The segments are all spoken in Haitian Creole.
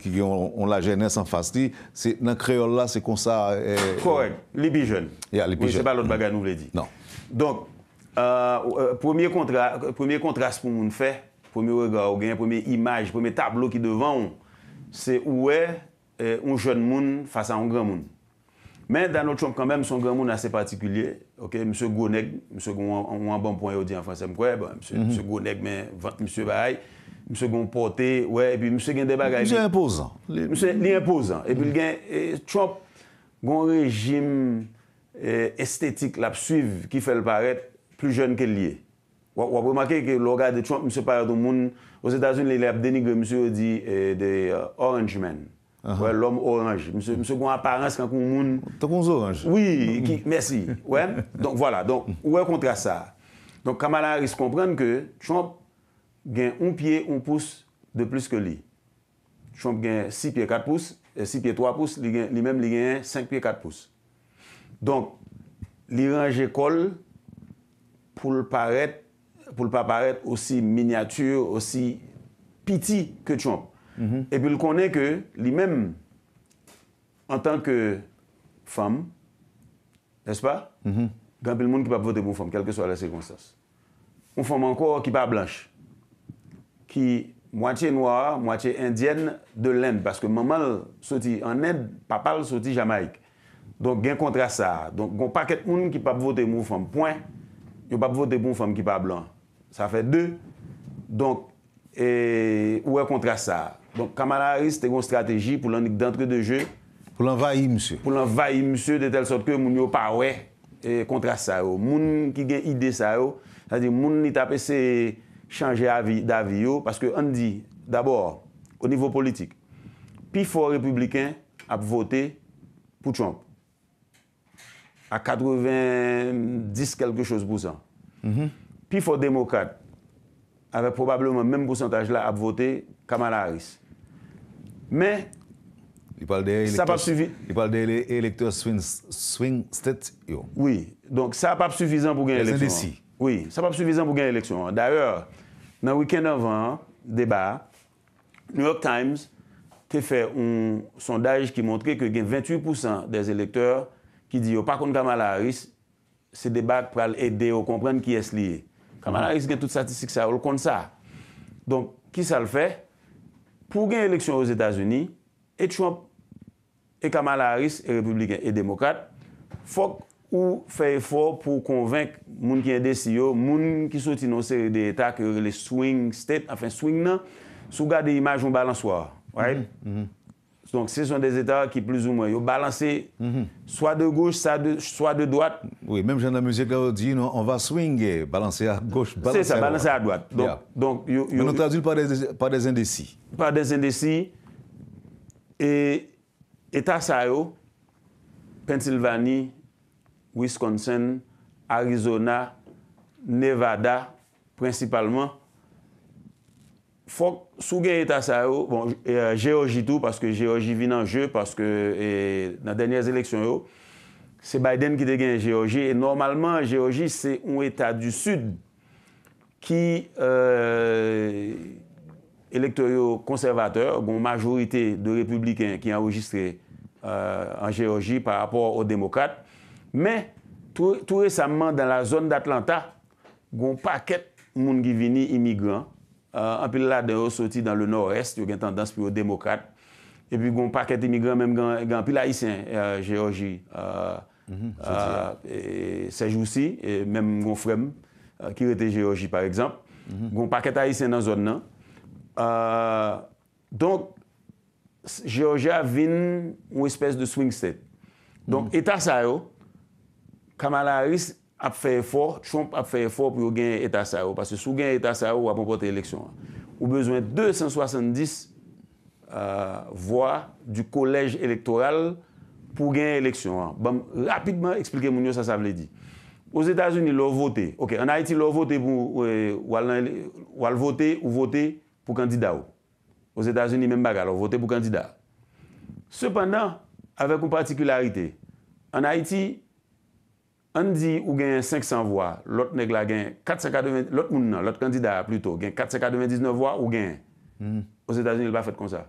ki yon la jenè san fasti, nan kreol la, se kon sa... Koren, libi jen. Ouye, se pa lot bagan nou vle di. Donc, euh, euh, premier kontras pou moun fè, premier regard, premier image, premier tableau ki devan, se ouè euh, un jen moun fasa un gran moun. Men, dan nou chom kwen mèm, son gran moun asè patikulye, msè Gournèk, msè Gournèk, msè Gournèk, msè Gournèk, Mse gwen pote, wè, e mse gen debaga. Li impozant. Li impozant. E pi l gen, e, Trump gwen rejim e, estetik lap suiv ki fel paret, plu jen ke liye. Wap remake ke l orga de Trump, mse paret ou moun, waz etazoun li le ap denigre, mse ou di, de uh, orange man. Wè, l om orange. Mse gwen aparence kankou moun. Tokon zoranj. Oui, merci. Wè, donk wè kontra sa. Donk Kamala Harris komprenke, Trump, gen yon piye, yon pousse de plus ke li. Chomp gen 6 piye 4 pousse, 6 piye 3 pousse, li men li gen 5 piye 4 pousse. Donk, li range ekol pou l pa paret pou l pa paret osi minyature, osi piti ke chomp. Mm-hmm. E pi l konen ke li men en tanke fom, es pa, mm-hmm. gen pi l moun ki pa pvote pou fom, kelke so la sekonstans. Ou fom anko ki pa blanche. ki mwache noa, mwache indyen de lènd, paske mwaman soti anèd, papal soti jamaik. Donk gen kontra sa. Donk gon paket un ki pap vote mwou fèm pwen, yon pap vote mwou fèm ki pa blan. Sa fè dè, donk, e, ouè kontra sa. Donk Kamal Harris te gon strategi pou l'anik dantre de jè. Pou l'anvayi, msè. Pou l'anvayi, msè, de tel sot ke moun yo pa ouè e, kontra sa yo. Moun ki gen ide sa yo, sa di moun ni tape se... chanje avi yo, paske an di, d'abord, o nivou politik, pi fo republikan ap vote pou Trump, mm-hmm. a 90 kelke chos pousan. Pi fo demokat, ave probablemen menm pousantaj la ap vote Kamala Harris. Men, sa pa p sufizan. I pal de elekter swing state yo. Oui, donc sa pa p sufizan pou gen eleksyon. Oui, sa pa p sufizan pou gen eleksyon. Nan wiken avan, deba, New York Times te fe un sondaj ki montre ke gen 28% des elekteur ki di yo pa kont Kamala Harris se deba pral ede yo komprenne ki es liye. Kamala Harris gen tout statistik sa, yo kont sa. Donk, ki sa l fe? Pou gen eleksyon ouz Etats-Unis, et Trump, et Kamala Harris, et Republiken, et Demokrate, fok... ou fè e fò pou konvenk moun ki yè desi yo, moun ki sou ti nou se de etat ke le swing state, afen swing nan, sou gade imaj yon balansoir. Mm-hmm. Mm-hmm. Donc se son de etat ki plus ou mwen yo balanse, mm-hmm. swa de gouch, swa de doat. Oui, mèm jandamuse kao di, non, on va swing balanse a gouch, balanse a doat. Se sa, balanse a doat. Menon tradil pa de zende si. Pa de zende si, etat sa yo, Pensilvani, Wisconsin, Arizona, Nevada, principalement, fok sou gen etat sa yo, bon, e, G.O.G. tou, paske G.O.G. vin anje, paske e, nan denyez eleksyon yo, se Biden ki de gen G.O.G., e normalman G.O.G. se un etat du sud ki e, elektor yo konservateur, bon, majorite de republiken ki anjistre an G.O.G. par rapport ou demokrat, Men, tout resamman dan la zon d'Atlanta, goun paket moun givini imigran, anpil euh, la dero soti dan le nor-est, yon gen tendans pou yo demokat, epi goun paket imigran menm gen anpil haisyen G.O.J. Sej ou si, menm goun frem, kirete G.O.J. par ekzamp, goun paket haisyen nan zon nan. Donk, G.O.J. avin ou espèse de swing state. Donk, etat mhm. sa yo, Kamala Harris ap fèye fò, Trump ap fèye fò pou yo gen etat sa ou, pasè sou gen etat sa ou ap anpote eleksyon. Ou bezwen 270 euh, voa du kolej elektoral pou gen eleksyon. Rapidman, explike moun yo sa sa vle di. Ou zétazouni lò vote, ou euh, al vote ou vote pou kandida ou. Ou zétazouni men baga lò vote pou kandida. Sependan, avèk ou patikularite, an Haiti, an di ou gen 500 voix, lot nek la gen 499, lot moun nan, lot kandida pluto, gen 499 voix ou gen, os hmm. Etats-Unis l'ba fèt kon sa.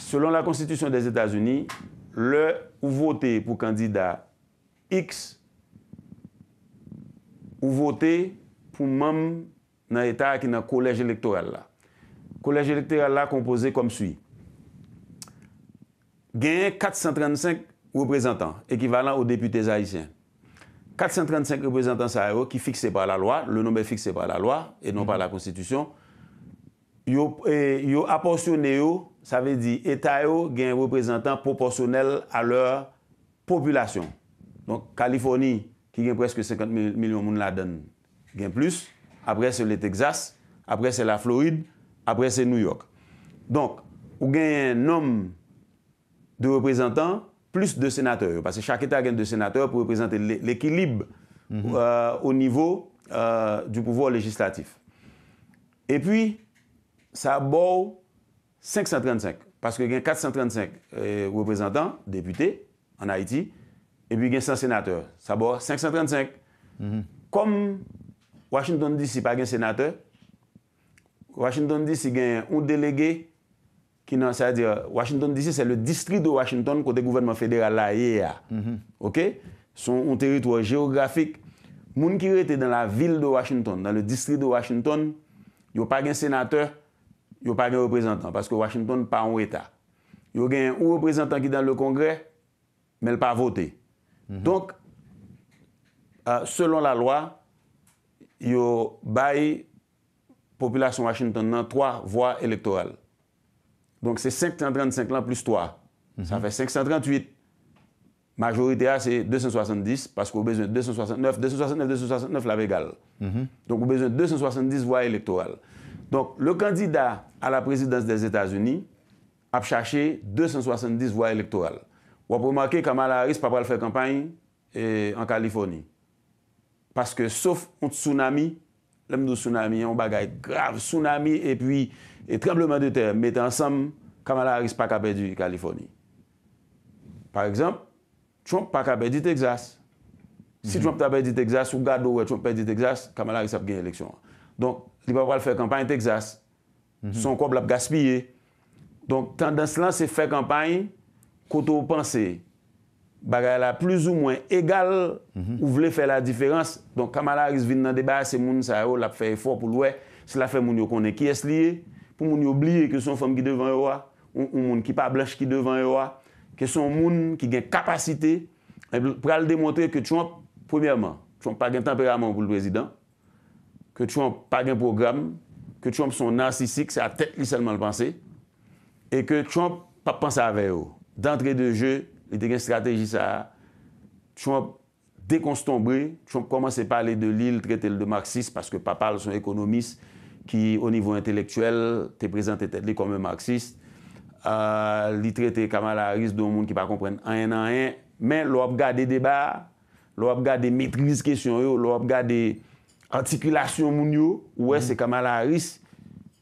Selon la konstitusyon des Etats-Unis, le ou vote pou kandida X ou vote pou mèm nan etat ki nan kolèj elektorella. Kolèj elektorella kompozè kom sui. Gen 435 voix, reprezentant, ekivalant ou depute zahisyen. 435 reprezentant sa yo ki fikse pa la lwa, le nombe fikse pa la lwa, e non pa la konstitusyon, yo aporsyon e yo, sa ve di, eta yo gen reprezentant proporsyonel a lor populasyon. Donk, Kaliforni, ki gen preske 50 milyon moun la den, gen plus, apre se le Texas, apre se la Floride, apre se New York. Donk, ou gen nom de reprezentant, plus de sénateurs. Parce que chaque État a deux sénateurs pour représenter l'équilibre mhm. euh, au niveau euh, du pouvoir législatif. Et puis, ça aborde 535. Parce qu'il y a 435 représentants, députés en Haïti, et puis il y a 100 sénateurs. Ça aborde 535. Mhm. Comme Washington DC n'a pas un sénateur, Washington DC a un délégué Washington DC se le distri de Washington kote gouvernement federal la ye mhm. ya. Son un teritouan geografik. Moun ki rete dan la vil de Washington, dan le distri de Washington, yo pa gen senateur, yo pa gen reprezentant. Paske Washington pa an ou etat. Yo gen ou reprezentant ki dan le kongre, men pa vote. Mhm. Donk, euh, selon la loi, yo baye populasyon Washington nan 3 voa elektoral. Donc c'est 535 ans plus 3. Ça fait 538. Majorité A, c'est 270, parce qu'on a besoin de 269. 269, 269, la végale. Mhm. Donc on a besoin de 270 voix électorales. Donc le candidat à la présidence des États-Unis a cherché 270 voix électorales. Vous remarqué que Kamala Harris n'a pas faire campagne en Californie. Parce que sauf un tsunami, lèm nou sounami, yon bagay grave sounami, et puis, et tremblement de terre, mette ansam Kamala Harris pa ka pe di Kaliforni. Par exemple, Trump pa ka pe di Texas. Si Trump pa pe di Texas, ou gado we Trump pe di Texas, Kamala Harris ap gen l'eleksyon. Don, li papal fè kampany Texas, mhm. son kob la ap gaspillé. Don, dans lansè fè kampany, koto ou panseye, bagay la plus ou mwen egal mhm. ou vle fè la diferans. Don kamalaris vin nan debay, se moun sa yo la fè e fò poul wè, se la fè moun yo konen ki es liye, pou moun yo blye ke son fòm ki devan yo a, ou moun ki pa blèch ki devan yo a, ke son moun ki gen kapasite, pou al demontre ke Trump, premièman, Trump pa gen temperament pou l-prezident, ke Trump pa gen program, ke Trump son nansisik, sa tet li selman l-pansè, e ke Trump pa pansè avè yo, d'entré de jeu, li te gen strategi sa, chomp dekons tombre, chomp komanse pale de li, trete le de marxist, paske pa pale son ekonomist, ki o nivou entelektuel, te prezante te dli koman marxist, euh, li trete Kamala Harris, don moun ki pa kompren anyen anyen, men lop gade deba, lop gade metriz kesyon yo, lop gade antikilasyon moun yo, wè se Kamala Harris,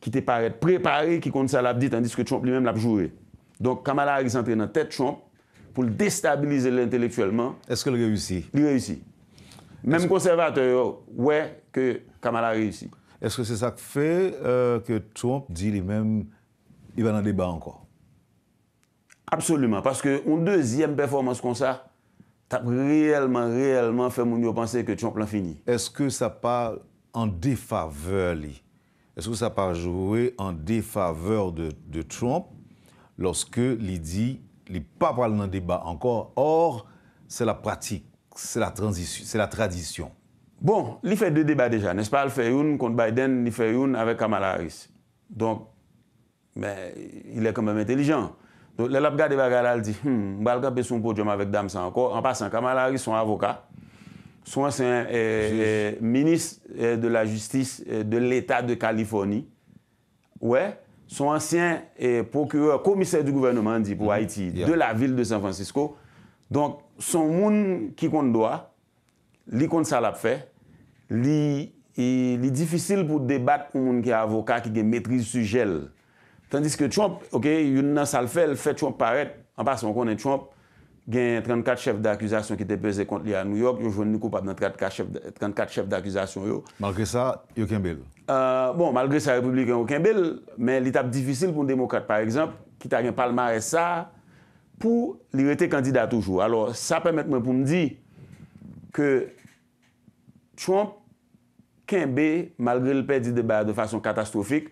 ki te paret prepari, ki kont sa la bdi, tandiske chomp li men la bjouwe. Donk Kamala Harris entre nan tet chomp, pour le déstabiliser intellectuellement. Est-ce qu'il réussit Il réussit. Même conservateur, ouais, que Kamala réussit. Est-ce que c'est ça qui fait euh, que Trump dit lui-même, il va dans le débat encore Absolument, parce que qu'une deuxième performance comme ça, tu as réellement, réellement fait mon penser que Trump l'a fini. Est-ce que ça parle en défaveur, Est-ce que ça part jouer en défaveur de, de Trump lorsque lui dit li pa pral nan deba ankor, or, se la pratik, se la tradisyon. Bon, li fè dè deba deja, nè spal fè youn kont Biden, li fè youn avè Kamala Harris. Donk, mè, ilè kambèm entelijan. Donk, lè lap gade baga lal di, hmm, mbalka pe son pòdjèm avèk dam sa ankor, an pasan Kamala Harris son avoka, son se un minis de la justis eh, de l'état de Kalifornie, wè, Son ansyen eh, prokureur, komisey du gouvernement di pou Haiti, de la vil de San Francisco. Donk, son moun ki kont doa, li kont sa lap fe, li e, di fisyl pou debat moun ki avoka ki gen metrizi su jel. Tandis ke Trump, ok, yon nan sa l fel, fe Trump paret, an pa son konen Trump gen 34 chef d'akuzasyon ki te peze kont li a New York, yon jwen niko pat nan 34 chef d'akuzasyon yo. Marke sa, yo ken bel? Euh, bon, malgre sa republikan ou kembel, men l'itap difisil pou n'Demokat, par exemple, ki ta gen palmarè sa, pou li rete kandida toujou. Alors, sa pèmèt mè pou m'di ke Trump kembè malgre l'perdi debat de fason katastrofik,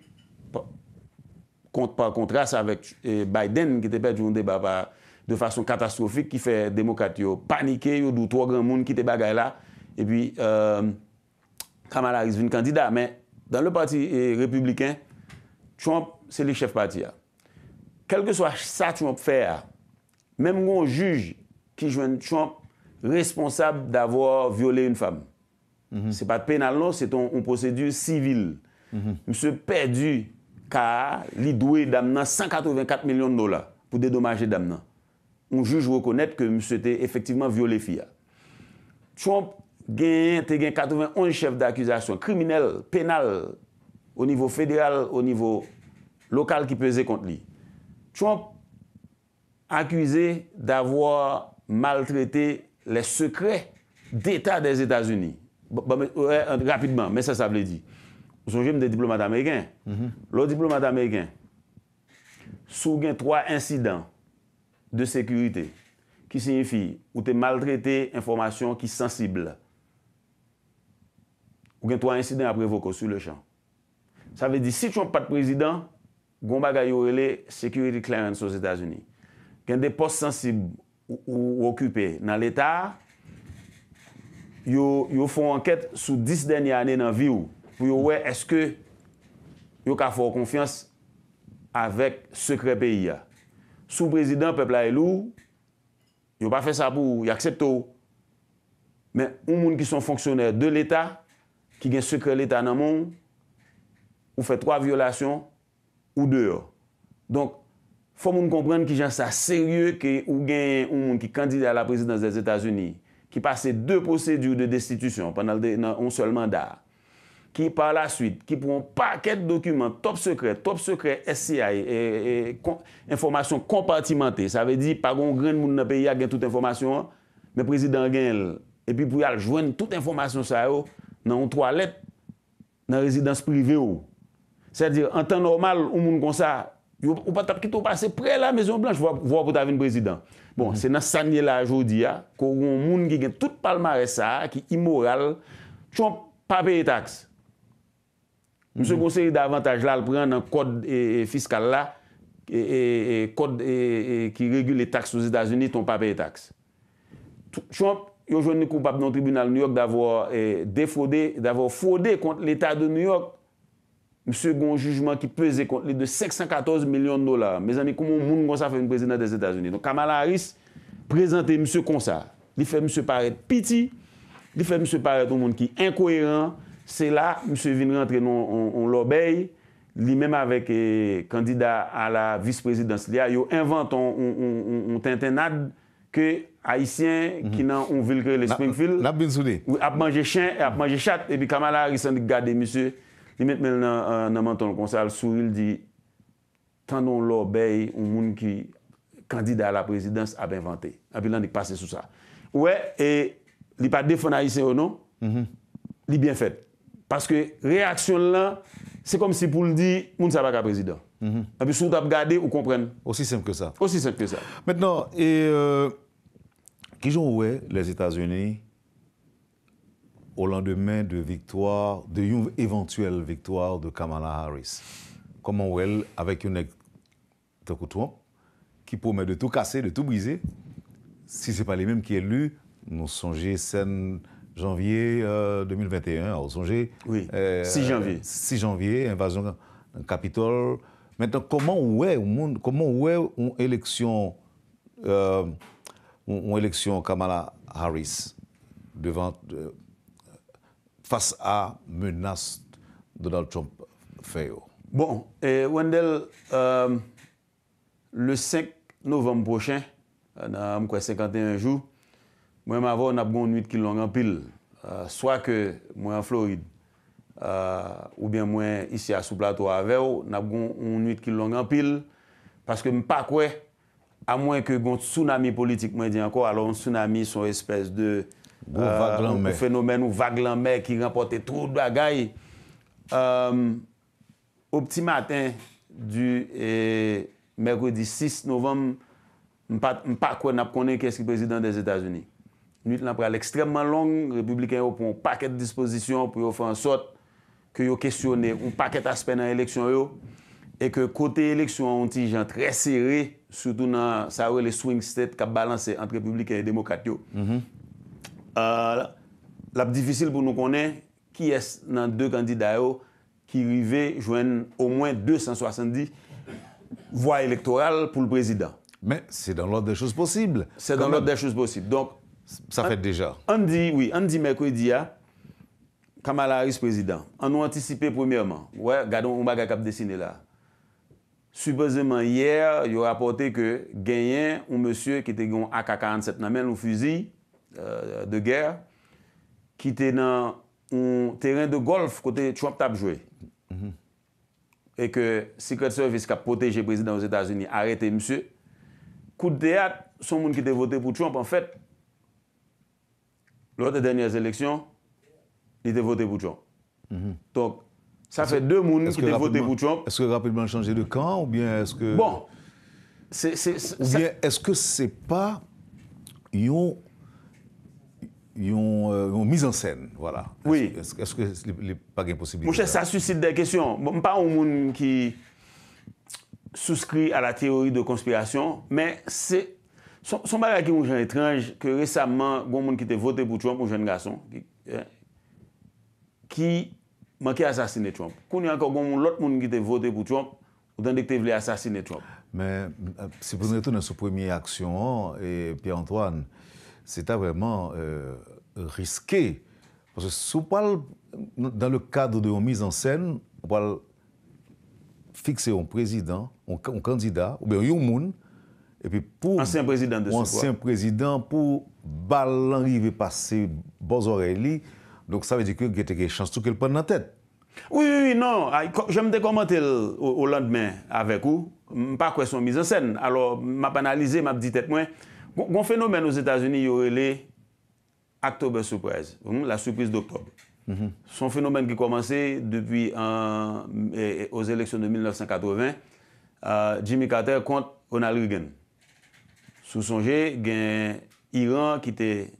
par kontras avèk eh, Biden ki te perdi yon debat de fason katastrofik ki fè Demokat yo panike, yo dou 3 gen moun ki te bagay la, e pi euh, kamal a rizvin kandida, men dan le parti eh, republiken, Trump se li chef parti ya. Kelke swa sa Trump fè a, mèm goun juj ki jwen Trump responsab d'avòr viole yon fam. Mhm. Se pa penal non, se ton prosedur sivil. Mse mhm. perdu ka li dwe dam nan 184 milyon de dola pou dedomaje dam nan. Mse juj wè konèt ke mse te efektiveman viole fi ya. Trump gen, te gen 91 chef d'akuzasyon, kriminel, penal, ou nivou federal, ou nivou lokal ki pese kont li. Trump, akwize d'avoua maltrete le sekre d'Etat des Etats-Unis. Rapidman, mese sa vle di. Son jem mm-hmm. de diplomat Amerikan, lo diplomat Amerikan, sou gen 3 insidans de sekurite ki signifi ou te maltrete informasyon ki sensible Ou gen twa insiden apre voko su le chan. Sa ve di, si chon pat prezident, gomba ga yo ele security clearance sou Etats-Unis. Gen de post sensib ou okupe nan l'Etat, yo foun anket sou dis denye ane nan vi ou. Pou yo we, eske yo ka foun konfians avèk sekre peyi ya. Sou prezident, pepla e lou, yo pa fè sa pou yakseptou. Men, un moun ki son fonksyoner de l'Etat, ki gen sekre l'Etat nan moun, ou fè 3 violasyon, ou 2. Donk, fò moun komprenn ki jan sa seryè ki ou gen un ki kandida la prezidans des Etats-Unis, ki pase 2 posèdur de destitusyon panal de 1 sol mandat, ki par la suite, ki pou an paket dokumen top sekre, top sekre SCI, informasyon kompartimentè, sa ve di, paron gren moun nan peya gen tout informasyon, men prezidans gen el, epi pou al jwen tout informasyon sa yo, nan ontro alet nan rezidans privé ou. Sè di, an tan normal, ou moun konsa, yo patap kitou pase pre la Mezon Blanche, vwa pou t'ave yon prezident. Bon, mhm. se nan sanye la joudi ya, kou yon moun ki gen tout palmare sa, ki imoral, chonk, papeye taks. Mse Gosset mhm. yon davantage lal pre nan kod e, e, fiskal la, e, ki regule taks ou zi tazouni, ton papeye taks. Chonk, Yon jwenni kou pap nan tribunal New York d'avou eh, defode, d'avou fode kont l'Etat de New York. Mse gon jujman ki pese kont li de 714 milyon dolar. Me zami, kou moun moun konsa fèm prezident des Etats-Unis. Don Kamala Harris, prezente mse konsa. Li fèm mse paret piti. Li fèm mse paret ou moun ki enkoheran. Se la, mse vin rentre non l'obey. Li menm avèk eh, kandida ala vice-president silya. Yon inventon, yon tentenad ke Aisyen ki mhm. nan on vil kre le Springfield. La bin soude. Ou ap manje chen, ap manje chat. E bi kamala risan di gade misye. Li met men nan manton konsal sou il di tan non lo bey ou moun ki kandida la prezidans ap inventé. A pi lan di pase sou sa. Ouè, e li pa defon Aisyen ou non, mhm. li bien fèd. Paske reaksyon lan, se kom si pou l di moun sa baka prezidans. A mhm. pi sou tap gade ou kompren. Osisem ke sa. Osisem ke sa. Mèt nan, e... Qui ouais les États-Unis au lendemain de victoire, de une éventuelle victoire de Kamala Harris Comment elle, avec une Trump, qui promet de tout casser, de tout briser, si ce n'est pas les mêmes qui élus, nous songez scène janvier 2021, euh, nous songez... Oui, 6 euh, janvier. 6 janvier, invasion Capitole. Maintenant, comment ouais, comment ouais une élection... Euh, Mwen lèksyon Kamala Harris devan euh, fas a menas Donald Trump feyo. Bon, eh, wèndel euh, le 5 novem prochen, euh, nan mwen kwen 51 jou, mwen ma vò nab goun 8 kilon an pil. Soa ke mwen an Florid ou bè mwen isi a sou plato a vèo, nab goun 8 kilon an pil paske mwen pa kwe, A mwen ke yon tsunami politik mwen di anko, alon tsunami son espèze de fenomen euh, ou vaglanme ki rempote trou d'bagay. Ou euh, pti matin du eh, merkodi 6 novem, m pa kwen ap konen keske prezident des Etats-Unis. Nuit l'anpre al ekstremman long, republikan yo pou an paket disposition pou yo fè an sot ke yo kesyonne ou paket aspen an eleksyon yo. E ke kote eleksyon an ti jan tre seri, soutou nan sawe le swing state kap balanse antre publika e demokrat yo, mm-hmm. euh, la pdifisil pou nou konen ki es nan de kandida yo ki rive jwen au mwen 270 vwa elektoral pou l prezident. Men, se dan lot de chous posible. Se dan lot de chous posible. Sa fèd deja. An di, oui, an di mekwedi ya, kamalari s prezident. An nou anticipé premièman. Ouè, gadon ou maga kap desine la. Suposèman yè, yo rapote ke genyen ou monsye ki te yon AK-47 nan men ou fuzi euh, de gèr, ki te nan ou teren de golf kote Trump tap jwe. E ke Secret Service ka poteje prezident ou Etats-Unis, arete monsye. Kou de teyat, son moun ki te vote pou Trump, en fèt, lò de denyez lèksyon, li te vote pou Trump. Tonk. Mm-hmm. Ça fait deux mounes qui ont voté pour Trump. Est-ce que rapidement changer de camp ou bien est-ce que. Bon. est, ou bien est-ce que c'est pas. une euh, mise en scène, voilà. Oui. Est-ce est que n'est pas une possibilité Mon ça suscite des questions. Bon, pas un monde qui souscrit à la théorie de conspiration, mais c'est son, bagage qui est un étrange que récemment, il un monde qui était voté pour Trump, un jeune garçon, qui hein, man ki assassiné Trump. Il y a encore lot moun qui a voté pour Trump, ou dan dek te vle asasine Trump. Mais euh, si pou nou sur sou premye aksyon Pierre-Antoine, c'était vraiment euh, risqué. euh, que Parce vous dans dans le cadre de la mise en scène, on pal fixer un président, un candidat, ou bien un monde, et puis pour. Ancien président de ce Ancien Ansyen président, pour balan rive Donc, ça veut dire que vous êtes chanceux que vous le prenez dans la tête. Oui, oui, non. Ah, J'aime des commentaires au lendemain avec vous. Pas question mise en scène. Alors, ma panalise, ma petite tête, moi. Bon, bon phénomène aux Etats-Unis, il y aurait l'actobre surprise. La surprise d'octobre. Mm-hmm. Son phénomène qui commençait depuis eh, eh, aux élections de 1980. Euh, Jimmy Carter contre Ronald Reagan. Sous son jet, il y a un Iran qui était...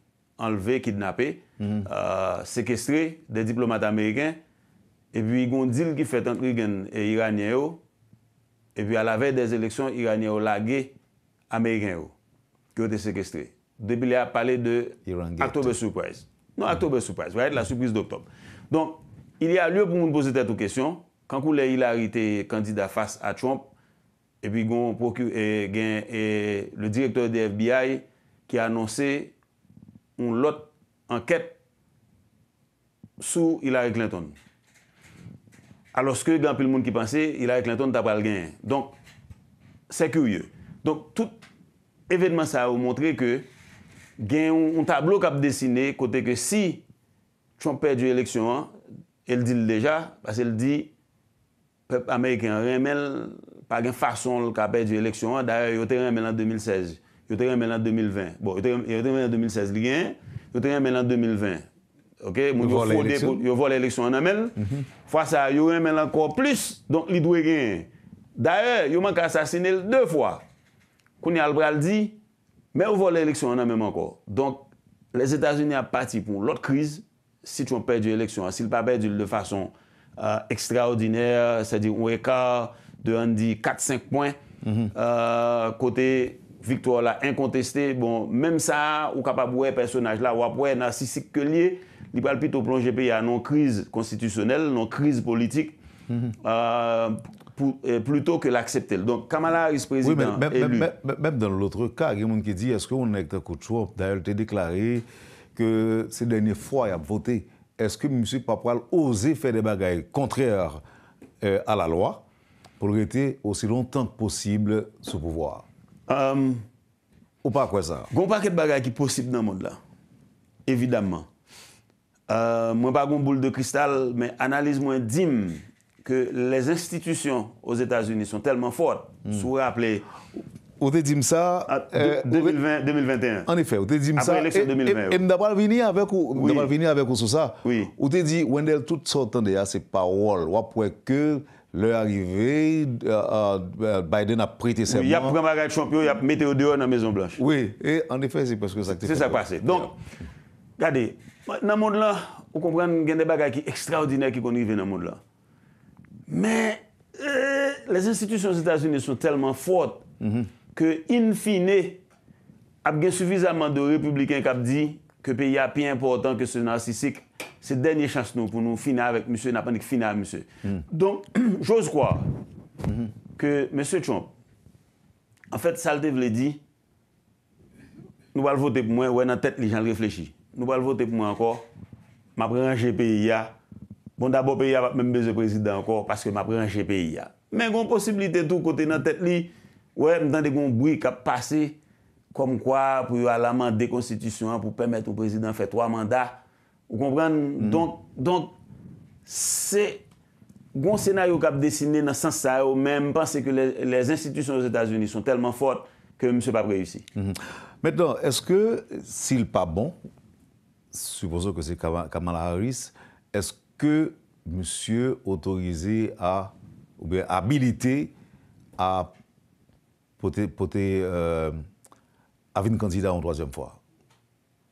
enlevé, kidnappé, mhm. euh, sekestré des diplomates amérikè, et puis yon dil ki fète entre yon iranien yo, et puis al avèr des eleksyon iranien yo lagè, amérikè yo, ki yo te sekestré. Depi li a pale de October Surprise. Non, October Surprise, la surprise d'Octobre. Donc, il y a lieu pou moun pose tète ou kèsyon, kankou le hilarité kandida fasse a Trump, et puis yon procure, et le directeur de FBI ki a annoncé ou lot anket sou Hillary Clinton. Aloske, gen apil moun ki panse, Hillary Clinton tapal gen. Donk, se kurye. Donk, tout evitman sa ou montre ke gen un tablo kap desine, kote ke si Trump perdi e leksyon an, el di l deja, pas el di, pep Ameriken remel pa gen fason l ka perdi e leksyon an, daye yo te remel an 2016. yo te gen men an 2020. Bon, yo te gen men an 2016, li gen. Yo te gen men an 2020. Yo vo l'eleksyon an amel. Mhm. Fwa sa, yo gen men an anko plus, donk li dwe gen. Da e, yo man ka sasine l'de fwa. Kouni Albraldi, men yo vo l'eleksyon an amel anko. Donk, les Etats-Unis a pati pou l'ot kriz, si ton pe di l'eleksyon. Si l pa pe di l de fason ekstraordinèr, euh, se di ou e ka, de an di 4-5 poin, kote... victoire là incontestée. Bon, même ça, ou capable de personnage là, ou après narcissique que lié, il va plutôt plonger pays à non crise constitutionnelle, une crise politique. Mhm. Euh, plutôt que l'accepter. Donc, Kamala vice président oui, même, dans l'autre cas, il y a qui dit est-ce qu'on est de choix D'ailleurs, il a déclaré que ces dernières fois, il a voté. Est-ce que M. Papoual osait faire des bagailles contraires euh, à la loi pour rester aussi longtemps que possible sous pouvoir Ou pa kwen sa? Goun pa ket bagay ki posib nan moun la. Evidamman. Euh, mwen pa goun boule de kristal, men analiz mwen dim ke les institisyon os Etats-Unis son telman fort. Hmm. Sou rappele. Ou te dim sa? 2021. Euh, en efè, ou te dim sa? Apre eleksyon 2020. Mwen dapal vini avek ou sou sa? Ou te di, wendel tout sotan de ya se parol wapwe ke... Le arive, euh, euh, euh, Biden ap prete seman. Y ap premagayt champyon, y ap meteo dehoy nan Maison Blanche. Oui, en effet, c'est parce que ça a passé. C'est ça passe. Donc, gade, nan monde la, ou komprende, gen de bagay ki ekstraordinaire ki konrive nan monde la. Men, les institutions Etats-Unis sont tellement fortes mhm. que in fine, ap gen suffisamment de républicains kap di ke pe ya pi important que ce narcissique Se denye chans nou pou nou fina avèk msè, na panik fina avèk msè. Don, jose kwa, ke msè Trump, an fèt salte vle di, nou bal vote pou mwen, wè nan tèt li jan reflechi. Nou bal vote pou mwen anko, m apre anje peyi ya, bonda bo peyi ya ap mèm beze prezident anko, paske m apre anje peyi ya. Men goun posibilite tou kote nan tèt li, wè m dan de goun boui kap pase, kom kwa pou yo alaman de konstitusyon, pou pèmèt ou prezident fè 3 mandat, Vous comprenez mm. Donc, donc c'est un scénario qui a dessiné dans le sens ça, même parce que les, institutions aux États-Unis sont tellement fortes que M. pas réussi. Mm-hmm. Maintenant, est-ce que s'il n'est pas bon, supposons que c'est Kamala Harris, est-ce que monsieur autorisé à, ou bien habilité à poter euh, à une candidat en troisième fois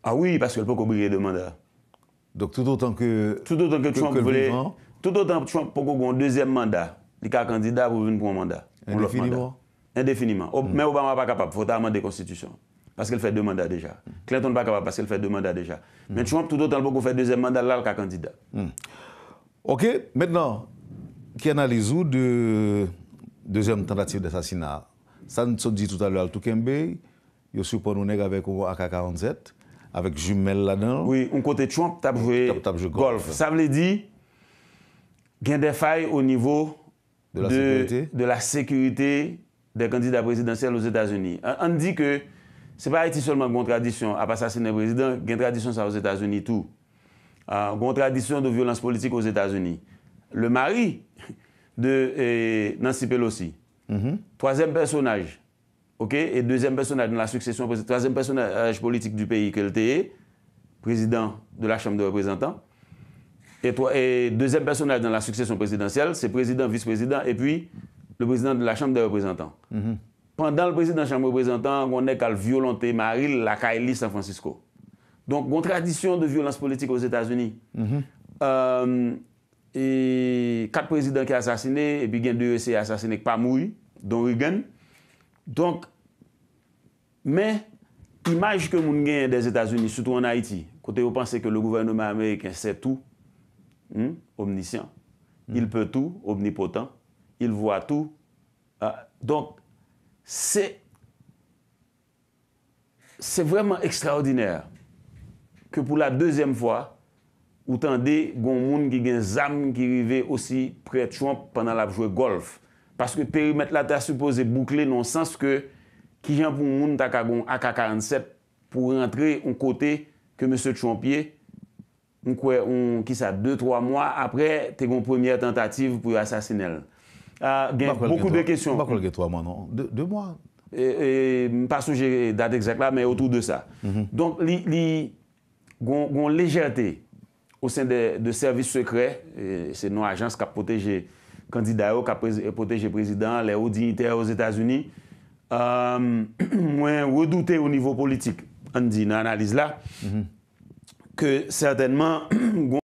Ah oui, parce qu'elle peut oublier de Donc tout autant que Trump voulait... Tout autant que Trump voulait... Tout autant que Trump pou kou kou yon deuxième mandat, li ka kandida pou voun pou yon mandat. Indéfiniment. Indéfiniment. Mè Obama pa kapap, fote a mandé constitution. Parce qu'il fè deux mandats déjà. Clinton pa kapap parce qu'il fè deux mandats déjà. Mè Trump tout autant pou kou fè deuxième mandat, lal ka kandida. Hmm. Ok, mètenant, ki analizou de deuxième tentative d'assassinat. San sot di tout alou al toukembe, yo sou pon ou neg avè kou akaka an zèt. Avèk jumel la nan. Oui, ou kote Trump tap vwe golf. Sa m lè di, gen defay ou nivou de la sekurite de kandida prezidansyel ou zétazouni. An di ke, se pa eti solman kontradisyon, apasa senè prezidans, gen tradisyon sa ou zétazouni tou. Kontradisyon de violans politik ou zétazouni. Le mari de eh, Nancy Pelosi, mm-hmm. toazem personaj. Ok, et deuxième personnage dans la succession présidentielle, troisième personnage politique du pays que l'été est, président de la chambre de représentants, et deuxième personnage dans la succession présidentielle, c'est président, vice-président, et puis le président de la chambre de représentants. Mm-hmm. Pendant le président de la chambre de représentants, on est qu'à le violenté marile, la caillie San Francisco. Donc, contradiction de violence politique aux Etats-Unis. Mm-hmm. Euh, quatre présidents qui ont assassiné, et puis il y en a deux qui ont assassiné et qui n'ont pas mort, dont Reagan. Donc, mais l'image que nous avons des États-Unis, surtout en Haïti, quand vous pensez que le gouvernement américain sait tout, hmm, omniscient, hmm. il peut tout, omnipotent, il voit tout. Ah, donc, c'est vraiment extraordinaire que pour la deuxième fois, vous tendez des gens qui ont des âmes qui arrivent aussi près de Trump pendant la jouer golf. Paske perimet la ta suppose boukle nan sens ke ki jen pou moun ta ka gon AK-47 pou rentre an kote ke M. Champier an kwe an, ki sa, 2-3 mwa apre te gon premye tentative pou yon asasinel. Gen, poukou de kesyon. Bakolge 3 mwa nan, 2 mwa. Pas souje dat ekzak la, me otou de sa. Mm-hmm. Donk li gon lejerte ou sen de servis sekre se nou ajans ka poteje kandida yo ka poteje prezident, le ou dignite aos Etats-Unis, mwen wè doute ou nivou politik, an di nan analize la, mhm. ke sètenman,